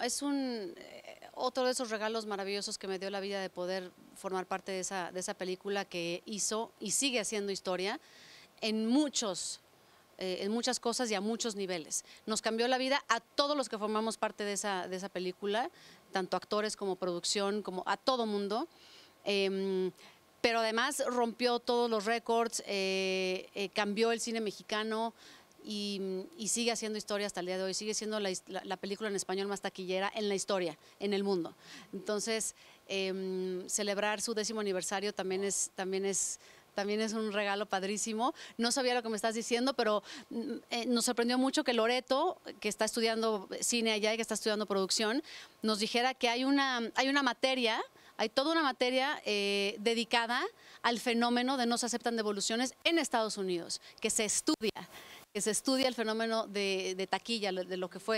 Es un eh, otro de esos regalos maravillosos que me dio la vida de poder formar parte de esa, de esa película que hizo y sigue haciendo historia en muchos eh, en muchas cosas y a muchos niveles. Nos cambió la vida a todos los que formamos parte de esa, película, tanto actores como producción, como a todo mundo. Em, pero además rompió todos los récords, eh, cambió el cine mexicano, y, sigue haciendo historia hasta el día de hoy, sigue siendo la, película en español más taquillera en la historia, en el mundo. Entonces, em, celebrar su décimo aniversario también es, también es también es un regalo padrísimo. No sabía lo que me estás diciendo, pero mm, eh, nos sorprendió mucho que Loreto, que está estudiando cine allá y que está estudiando producción, nos dijera que hay una, hay una materia, hay toda una materia eh, dedicada al fenómeno de no se aceptan devoluciones en Estados Unidos, que se estudia que se estudia el fenómeno de, de taquilla, de lo que fue.